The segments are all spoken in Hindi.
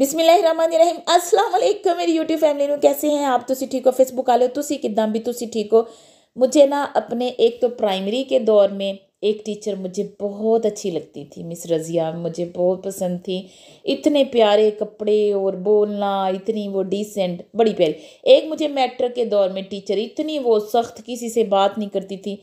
बिस्मिल्लाहिर्रहमानिर्रहीम अस्सलाम वालेकुम मेरी यूट्यूब फैमिली में कैसे हैं आप तो ठीक हो फेसबुक वाले हो ਤੁਸੀਂ ਕਿਦਾਂ भी ਤੁਸੀਂ ठीक हो मुझे ना अपने एक तो प्राइमरी के दौर में एक टीचर मुझे बहुत अच्छी लगती थी मिस रज़िया मुझे बहुत पसंद थी इतने प्यारे कपड़े और बोलना इतनी वो डिसेंट बड़ी प्यारी एक मुझे मैट्रिक के दौर में टीचर इतनी वो सख्त किसी से बात नहीं करती थी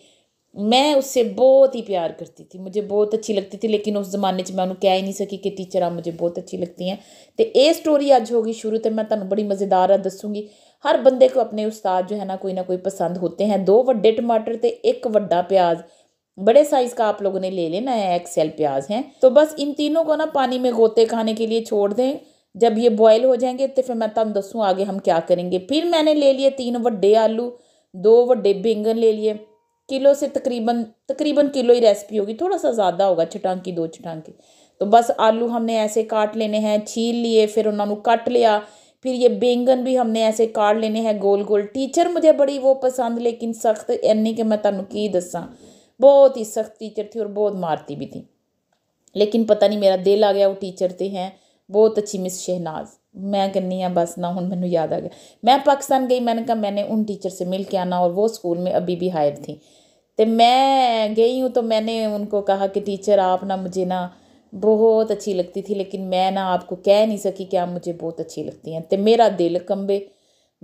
मैं उससे बहुत ही प्यार करती थी मुझे बहुत अच्छी लगती थी लेकिन उस जमाने मैं उन्होंने कह ही नहीं सकी कि टीचर आ मुझे बहुत अच्छी लगती हैं तो ये स्टोरी अज होगी शुरू तो मैं तुम्हें बड़ी मज़ेदार ਬੜੀ हर ਆ को अपने उस्ताद जो है ना कोई ना कोई पसंद होते हैं दो वे टमाटर तो एक ਟਮਾਟਰ प्याज बड़े साइज़ का आप लोगों ने ले लेना है एक्सेल प्याज हैं तो बस इन तीनों को ना पानी में गोते खाने के लिए छोड़ दें जब ये बॉयल हो जाएंगे तो फिर मैं तुम दसूँ आगे हम क्या करेंगे फिर मैंने ले लिए तीन व्डे आलू दो व्डे बेंगन ले लिए किलो से तकरीबन तकरीबन किलो ही रेसिपी होगी थोड़ा सा ज़्यादा होगा छटांकी दो छटांकी तो बस आलू हमने ऐसे काट लेने हैं छील लिए फिर उन्होंने कट लिया फिर ये बैंगन भी हमने ऐसे काट लेने हैं गोल गोल टीचर मुझे बड़ी वो पसंद लेकिन सख्त इन्नी कि मैं तुम्हें की दसा बहुत ही सख्त टीचर थी और बहुत मारती भी थी लेकिन पता नहीं मेरा दिल आ गया वो टीचर थे हैं बहुत अच्छी मिस शहनाज मैं कहनी हाँ बस ना हूँ मैं याद आ गया मैं पाकिस्तान गई मैंने कहा मैंने उन टीचर से मिल के आना और वो स्कूल में अभी भी हायर थी तो मैं गई हूँ तो मैंने उनको कहा कि टीचर आप ना मुझे ना बहुत अच्छी लगती थी लेकिन मैं ना आपको कह नहीं सकी कि आप मुझे बहुत अच्छी लगती हैं तो मेरा दिल कंबे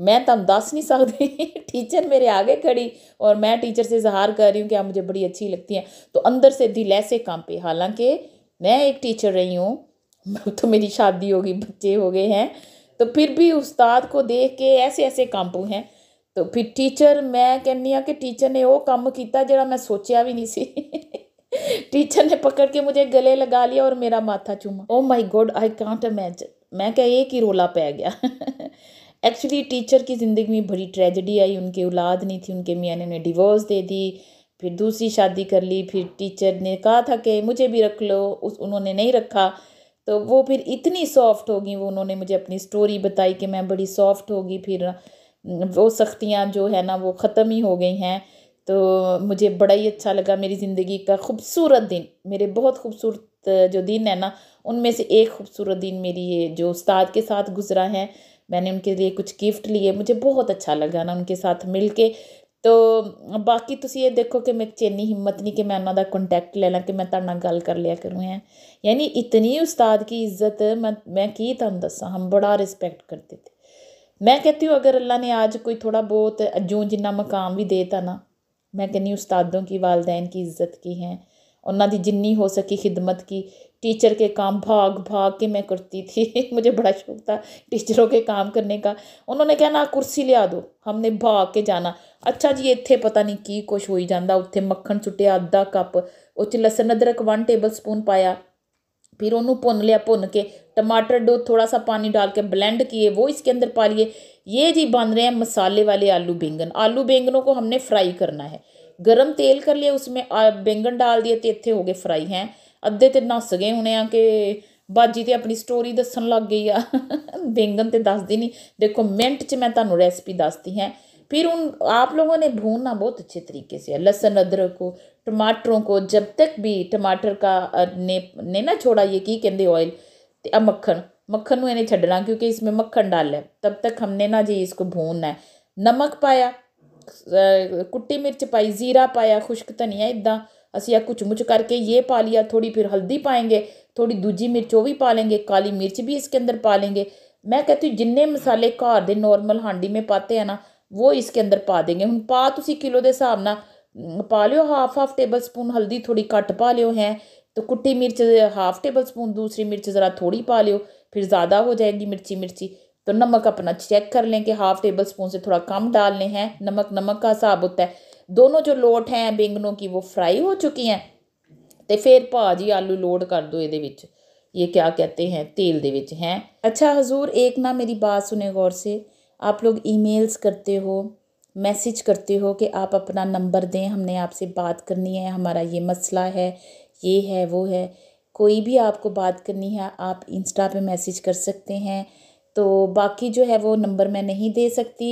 मैं तो दस नहीं सकती टीचर मेरे आगे खड़ी और मैं टीचर से इजहार कर रही हूँ कि आप मुझे बड़ी अच्छी लगती हैं तो अंदर से दिल ऐसे कांपे हालांकि मैं एक टीचर रही हूँ तो मेरी शादी हो गई बच्चे हो गए हैं तो फिर भी उस्ताद को देख के ऐसे ऐसे कम्म हैं तो फिर टीचर मैं कहनी हाँ कि टीचर ने वो काम किया जरा मैं सोचा भी नहीं सी टीचर ने पकड़ के मुझे गले लगा लिया और मेरा माथा चूमा oh my God I can't imagine मैं क्या एक ही रोला पै गया एक्चुअली टीचर की ज़िंदगी में बड़ी ट्रेजडी आई उनकी औलाद नहीं थी उनके मियाँ ने उन्हें डिवोर्स दे दी फिर दूसरी शादी कर ली फिर टीचर ने कहा था कि मुझे भी रख लो उस उन्होंने नहीं रखा तो वो फिर इतनी सॉफ्ट होगी वो उन्होंने मुझे अपनी स्टोरी बताई कि मैं बड़ी सॉफ्ट होगी फिर वो सख्तियाँ जो है ना वो ख़त्म ही हो गई हैं तो मुझे बड़ा ही अच्छा लगा मेरी ज़िंदगी का खूबसूरत दिन मेरे बहुत खूबसूरत जो दिन है ना उनमें से एक खूबसूरत दिन मेरी ये जो उस्ताद के साथ गुजरा है मैंने उनके लिए कुछ गिफ्ट लिए मुझे बहुत अच्छा लगा ना उनके साथ मिल के तो बाकी तुम ये देखो कि मैं चेनी हिम्मत नहीं कि मैं उन्हों का कॉन्टैक्ट ले ला कि मैं तेरे गल कर लिया करूँ है यानी इतनी उस्ताद की इज्जत मैं मैं कि तुम दसा हम बड़ा रिस्पैक्ट करते थे मैं कहती हूँ अगर अल्लाह ने आज कोई थोड़ा बहुत जो जिन्ना मकाम भी देता ना मैं कहनी उस्तादों की वालदेन की इज्जत की है उन्हों की जिनी हो सकी खिदमत की टीचर के काम भाग भाग के मैं करती थी मुझे बड़ा शौक था टीचरों के काम करने का उन्होंने कहना कुर्सी लिया दो हमने भाग के जाना अच्छा जी इतने पता नहीं की कुछ हो ही जाता ਮੱਖਣ ਸੁੱਟਿਆ ਅੱਧਾ अद्धा कप उस लसन अदरक वन टेबल स्पून पाया फिर उन्होंने भुन लिया भुन के टमाटर डो थोड़ा सा पानी डाल के ब्लेंड किए वो इसके अंदर पा लिए ये जी बन रहे हैं मसाले वाले आलू बैंगन आलू बैंगनों को हमने फ्राई करना है कर लिए उसमें आ बेंगन डाल दिए तो इतने हो गए फ्राई ਫਰਾਈ अद्धे तो नस गए होने ਹੋਣੇ ਆ बाजी तो अपनी स्टोरी दसन लग गई आ बेंगन तो दस दी नहीं देखो मिनट च मैं तुम्हें रैसपी दसती है फिर उन आप लोगों ने भूनना बहुत अच्छे तरीके से लहसुन अदरक को टमाटरों को जब तक भी टमाटर का ने ने ना छोड़ा ये की कहें ऑयल तो मक्खन मक्खन इन्हें छड़ना क्योंकि इसमें मक्खन डाल है तब तक हमने ना जी इसको भूनना है नमक पाया कुट्टी मिर्च पाई ज़ीरा पाया खुश्क धनिया इदा ਅਸੀਂ ਆ ਕੁਚਮੁਚ करके ये पा लिया थोड़ी फिर हल्दी पाएंगे थोड़ी दूजी मिर्च वो भी पा लेंगे काली मिर्च भी इसके अंदर पा लेंगे मैं कहती हूँ जिन्हें मसाले घर के नॉर्मल हांडी में पाते हैं ना वो इसके अंदर पा देंगे हूँ पा तुम किलो के हिसाब न पा लियो हाफ हाफ टेबल स्पून हल्दी थोड़ी घट पा लियो है तो कुट्टी मिर्च हाफ टेबल स्पून दूसरी मिर्च ज़रा थोड़ी पा लियो फिर ज़्यादा हो जाएगी मिर्ची मिर्ची तो नमक अपना चेक कर लें कि हाफ़ टेबल स्पून से थोड़ा कम डालने हैं नमक नमक का हिसाब होता है दोनों जो लोट हैं बेंगनों की वो फ्राई हो चुकी हैं तो फिर भाजी आलू लोड कर दो ये ये क्या कहते हैं तेल दे हैं अच्छा हजूर एक ना मेरी बात सुने गौर से आप लोग ईमेल्स करते हो मैसेज करते हो कि आप अपना नंबर दें हमने आपसे बात करनी है हमारा ये मसला है ये है वो है कोई भी आपको बात करनी है आप इंस्टा पे मैसेज कर सकते हैं तो बाकी जो है वो नंबर मैं नहीं दे सकती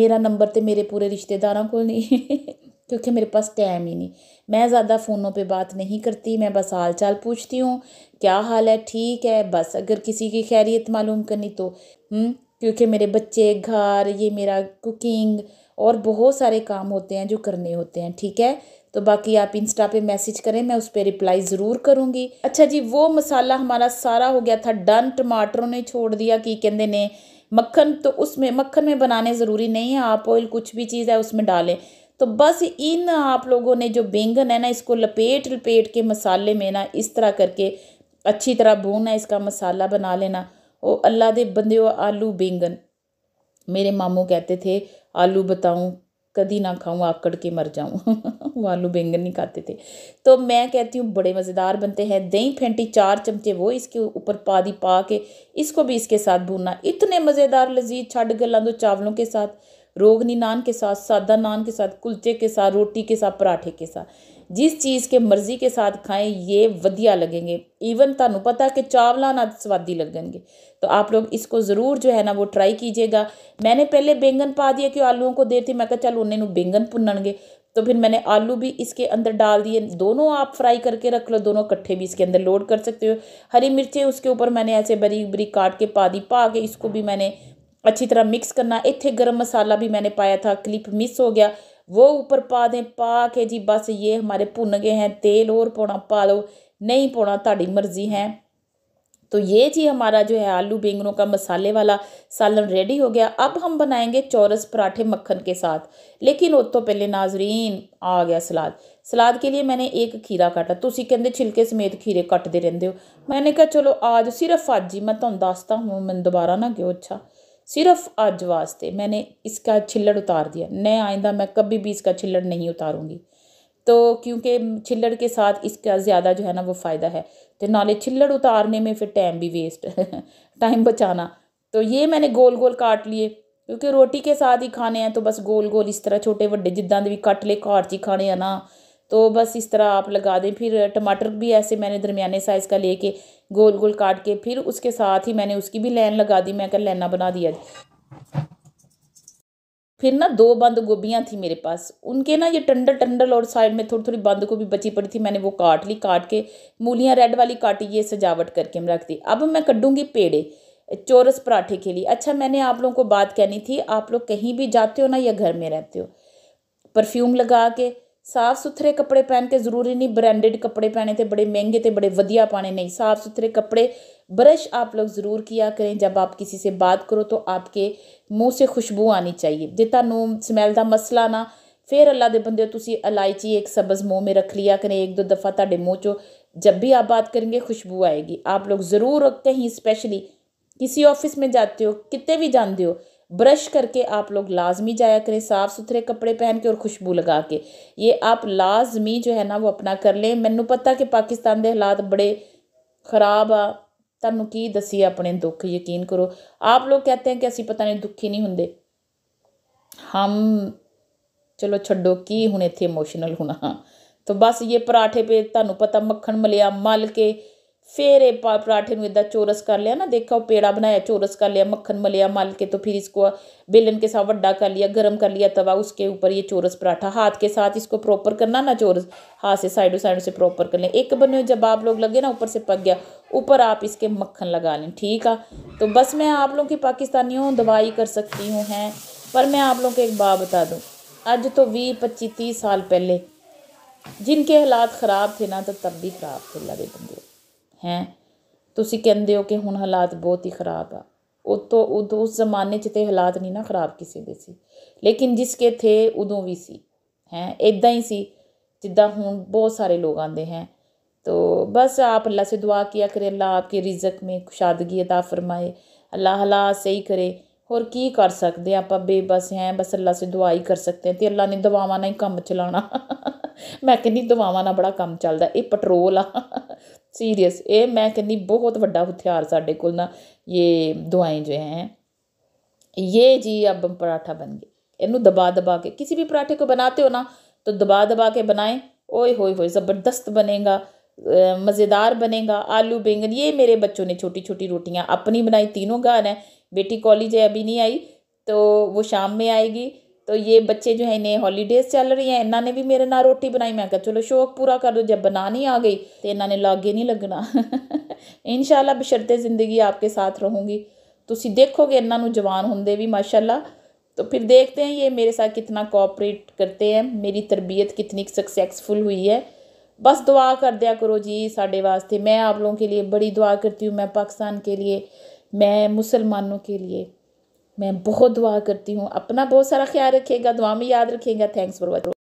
मेरा नंबर तो मेरे पूरे रिश्तेदारों को नहीं क्योंकि मेरे पास टाइम ही नहीं मैं ज़्यादा फ़ोनों पे बात नहीं करती मैं बस हाल चाल पूछती हूँ क्या हाल है ठीक है बस अगर किसी की खैरियत मालूम करनी तो हम्म, क्योंकि मेरे बच्चे घर ये मेरा कुकिंग और बहुत सारे काम होते हैं जो करने होते हैं ठीक है तो बाकी आप इंस्टा पे मैसेज करें मैं उस पर रिप्लाई ज़रूर करूँगी अच्छा जी वो मसाला हमारा सारा हो गया था डन टमाटरों ने छोड़ दिया कि कहते ने मक्खन तो उसमें मक्खन में बनाने ज़रूरी नहीं है आप ऑयल कुछ भी चीज़ है उसमें डालें तो बस इन आप लोगों ने जो बैंगन है ना इसको लपेट लपेट के मसाले में ना इस तरह करके अच्छी तरह भूनना इसका मसाला बना लेना ओ अल्लाह दे बंदे आलू बैंगन मेरे मामू कहते थे आलू बताऊँ कभी ना खाऊं आकड़ के मर जाऊं वो आलू बैंगन नहीं खाते थे तो मैं कहती हूँ बड़े मज़ेदार बनते हैं दही फेंटी चार चमचे वो इसके ऊपर पा दी पा के इसको भी इसके साथ भूनना इतने मज़ेदार लजीज छड़ गलों दो चावलों के साथ रोगनी नान के साथ सादा नान के साथ कुलचे के साथ रोटी के साथ पराठे के साथ जिस चीज़ के मर्ज़ी के साथ खाएं ये वधिया लगेंगे इवन ਤੁਹਾਨੂੰ पता कि चावला ना स्वादी लगेंगे तो आप लोग इसको ज़रूर जो है ना वो ट्राई कीजिएगा मैंने पहले बैंगन पा दिया कि आलूओं को देती मैं कहा चल उन्हें बैंगन भुनणगे तो फिर मैंने आलू भी इसके अंदर डाल दिए दोनों आप फ्राई करके रख लो दोनों इकट्ठे भी इसके अंदर लोड कर सकते हो हरी मिर्चें उसके ऊपर मैंने ऐसे बरीक बरीक काट के पा दी पा के इसको भी मैंने अच्छी तरह मिक्स करना इतने गर्म मसाला भी मैंने पाया था क्लिप मिस हो गया वो ऊपर पा दें पा के जी बस ये हमारे भुन गए हैं तेल और पौना पा लो नहीं पौना ताड़ी मर्जी है तो ये जी हमारा जो है आलू बेंगनों का मसाले वाला सालन रेडी हो गया अब हम बनाएंगे चौरस पराठे मक्खन के साथ लेकिन उस तो पहले नाजरीन आ गया सलाद सलाद के लिए मैंने एक खीरा काटा तुम ਕਹਿੰਦੇ छिलके समेत खीरे कटते रहते हो मैंने कहा चलो आज सिर्फ अज ही मैं तुम दसता हूँ मैं दोबारा ना क्यों अच्छा सिर्फ आज वास्ते मैंने इसका छिल्लड़ उतार दिया न आइंदा मैं कभी भी इसका छिल्लड़ नहीं उतारूँगी तो क्योंकि छिल्लड़ के साथ इसका ज़्यादा जो है ना वो फ़ायदा है तो नाले छिल्लड़ उतारने में फिर टाइम भी वेस्ट टाइम बचाना तो ये मैंने गोल गोल काट लिए क्योंकि रोटी के साथ ही खाने हैं तो बस गोल गोल इस तरह छोटे व्डे जिदा भी कट ले ਲੈ ਘਰ 'ਚ ਹੀ ਖਾਣੇ तो बस इस तरह आप लगा दें फिर टमाटर भी ऐसे मैंने दरमियाने साइज़ का लेके गोल गोल काट के फिर उसके साथ ही मैंने उसकी भी लाइन लगा दी मैं कल लाइना बना दिया फिर ना दो बंद गोभियाँ थी मेरे पास उनके ना ये टंडल टंडल और साइड में थोड़ी थोड़ी बंद गोभी बची पड़ी थी मैंने वो काट ली काट के मूलियाँ रेड वाली काटी ये सजावट करके मैं रख दी अब मैं कटूँगी पेड़े चोरस पराठे के लिए अच्छा मैंने आप लोगों को बात कहनी थी आप लोग कहीं भी जाते हो ना या घर में रहते हो परफ्यूम लगा के साफ सुथरे कपड़े पहन के जरूरी नहीं ब्रांडेड कपड़े पहने थे बड़े महंगे थे बड़े वधिया पाने नहीं साफ सुथरे कपड़े ब्रश आप लोग ज़रूर किया करें जब आप किसी से बात करो तो आपके मुंह से खुशबू आनी चाहिए जे नूम स्मेल का मसला ना फिर अल्लाह दे बंदे तुम इलायची एक सबज मुँह में रख लिया करें एक दो दफ़ा ताे मुँह चो जब भी आप बात करेंगे खुशबू आएगी आप लोग ज़रूर रखते ही स्पेशली किसी ऑफिस में जाते हो कितने भी जाते हो ब्रश करके आप लोग लाजमी जाया करें साफ़ सुथरे कपड़े पहन के और खुशबू लगा के ये आप लाजमी जो है ना वो अपना कर लें मैं पता कि पाकिस्तान के हालात बड़े ख़राब आ तू की दसी अपने दुख यकीन करो आप लोग कहते हैं कि असी पता नहीं दुखी नहीं होंगे हम चलो छोड़ो कि हूँ इतने इमोशनल होना तो बस ये पराठे पे तू पता मखण मलिया मल के फिर ये पराठे इदा चोरस कर लिया ना देखा पेड़ा बनाया चोरस कर लिया मक्खन मलिया मल के तो फिर इसको बेलन के साथ वड्डा कर लिया गर्म कर लिया तवा उसके ऊपर ये चोरस पराठा हाथ के साथ इसको प्रॉपर करना ना चोरस हाथ से साइडों साइडों से प्रॉपर कर लें एक बने जब आप लोग लगे ना ऊपर से पक गया ऊपर आप इसके मक्खन लगा लें ठीक है तो बस मैं आप लोगों की पाकिस्तानियों दवाई कर सकती हूँ हैं पर मैं आप लोगों को एक बात बता दूँ आज तो वी पच्चीस तीस साल पहले जिनके हालात ख़राब थे ना तो तब भी ख़राब थे लगे बंदे ਹੈਂ ਤੁਸੀਂ ਕਹਿੰਦੇ ਹੋ ਕਿ ਹੁਣ ਹਾਲਾਤ ਬਹੁਤ ਹੀ ਖਰਾਬ ਆ ਤੋਂ ਉਦੋਂ ਉਸ ਜ਼ਮਾਨੇ 'ਚ ਤੇ ਹਾਲਾਤ ਨਹੀਂ ਨਾ ਖਰਾਬ ਕਿਸੇ ਦੇ ਸੀ ਲੇਕਿਨ ਜਿਸ ਕੇ ਥੇ ਉਦੋਂ ਵੀ ਸੀ ਹੈ ਇਦਾਂ ਹੀ ਸੀ ਜਿੱਦਾਂ ਹੁਣ ਬਹੁਤ ਸਾਰੇ ਲੋਕ ਆਂਦੇ ਹੈ ਤੋ ਬਸ ਆਪ ਅੱਲਾ ਸੇ ਦੁਆ ਕੀਆ ਕਰੇ ਅੱਲਾ ਆਪਕੇ ਰਿਜ਼ਕ ਮੇ ਖੁਸ਼ਾਦਗੀ अदा ਫਰਮਾਏ ਅੱਲਾ ਹਲਾ ਸਹੀ ਕਰੇ ਹੋਰ ਕੀ ਕਰ ਸਕਦੇ ਆਪਾਂ ਬੇਬਸ ਹੈ ਬਸ ਅੱਲਾ ਸੇ ਦੁਆ ਹੀ ਕਰ ਸਕਦੇ ਤੇ ਅੱਲਾ ਨੇ ਦਵਾਵਾਂ ਨਾਲ ਹੀ ਕੰਮ ਚਲਾਣਾ ਮੈਂ ਕਹਿੰਦੀ ਦਵਾਵਾਂ ਨਾਲ ਬੜਾ ਕੰਮ ਚੱਲਦਾ ਇਹ ਪੈਟਰੋਲ ਆ सीरियस ये मैं कहनी बहुत व्डा हथियार साढ़े को ना ये दवाएं जो हैं ये जी अब पराठा बन गए इनू दबा दबा के किसी भी पराठे को बनाते हो ना तो दबा दबा के बनाएं ओए होए होए ज़बरदस्त बनेगा मज़ेदार बनेगा आलू बैंगन ये मेरे बच्चों ने छोटी छोटी रोटियां अपनी बनाई तीनों गान है बेटी कॉलेज है अभी नहीं आई तो वो शाम में आएगी तो ये बच्चे जो है इन्हें हॉलीडेज़ चल रही हैं इन्होंने भी मेरे ना रोटी बनाई मैं कहा चलो शौक पूरा कर दो जब बनानी आ गई तो इन्होंने लागे नहीं लगना इन शाला बशरते ज़िंदगी आपके साथ रहूँगी तुम देखोगे इन्हों जवान होंगे भी माशाला तो फिर देखते हैं ये मेरे साथ कितना कोऑपरेट करते हैं मेरी तरबियत कितनी सक्सेसफुल हुई है बस दुआ कर दिया करो जी साढ़े वास्ते मैं आप लोगों के लिए बड़ी दुआ करती हूँ मैं पाकिस्तान के लिए मैं मुसलमानों के लिए मैं बहुत दुआ करती हूँ अपना बहुत सारा ख्याल रखिएगा दुआ में याद रखिएगा थैंक्स फॉर वॉचिंग